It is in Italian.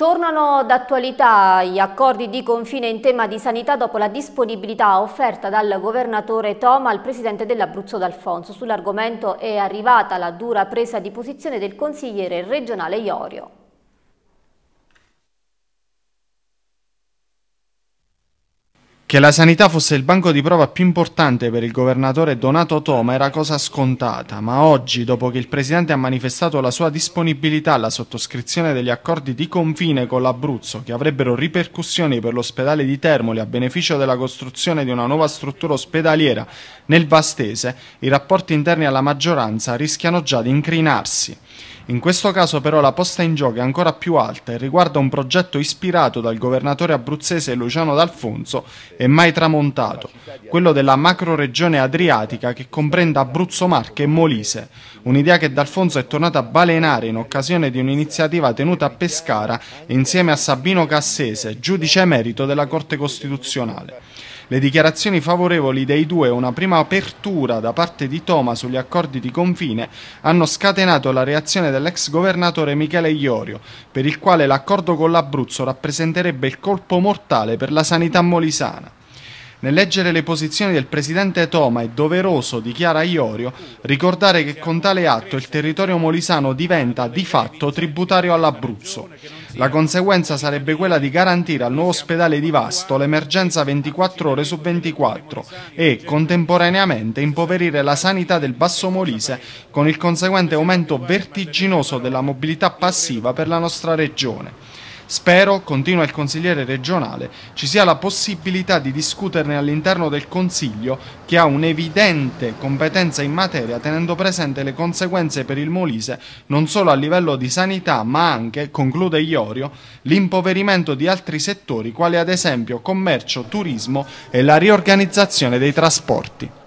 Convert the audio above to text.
Tornano d'attualità gli accordi di confine in tema di sanità dopo la disponibilità offerta dal governatore Toma al presidente dell'Abruzzo D'Alfonso. Sull'argomento è arrivata la dura presa di posizione del consigliere regionale Iorio. Che la sanità fosse il banco di prova più importante per il governatore Donato Toma era cosa scontata, ma oggi, dopo che il Presidente ha manifestato la sua disponibilità alla sottoscrizione degli accordi di confine con l'Abruzzo, che avrebbero ripercussioni per l'ospedale di Termoli a beneficio della costruzione di una nuova struttura ospedaliera nel Vastese, i rapporti interni alla maggioranza rischiano già di incrinarsi. In questo caso però la posta in gioco è ancora più alta e riguarda un progetto ispirato dal governatore abruzzese Luciano D'Alfonso e mai tramontato, quello della macroregione adriatica che comprende Abruzzo, Marche e Molise, un'idea che D'Alfonso è tornata a balenare in occasione di un'iniziativa tenuta a Pescara insieme a Sabino Cassese, giudice emerito della Corte Costituzionale. Le dichiarazioni favorevoli dei due e una prima apertura da parte di Toma sugli accordi di confine hanno scatenato la reazione dell'ex governatore Michele Iorio, per il quale l'accordo con l'Abruzzo rappresenterebbe il colpo mortale per la sanità molisana. Nel leggere le posizioni del presidente Toma è doveroso, dichiara Iorio, ricordare che con tale atto il territorio molisano diventa di fatto tributario all'Abruzzo. La conseguenza sarebbe quella di garantire al nuovo ospedale di Vasto l'emergenza 24 ore su 24 e contemporaneamente impoverire la sanità del Basso Molise con il conseguente aumento vertiginoso della mobilità passiva per la nostra regione. Spero, continua il consigliere regionale, ci sia la possibilità di discuterne all'interno del Consiglio che ha un'evidente competenza in materia tenendo presente le conseguenze per il Molise non solo a livello di sanità ma anche, conclude Iorio, l'impoverimento di altri settori quali ad esempio commercio, turismo e la riorganizzazione dei trasporti.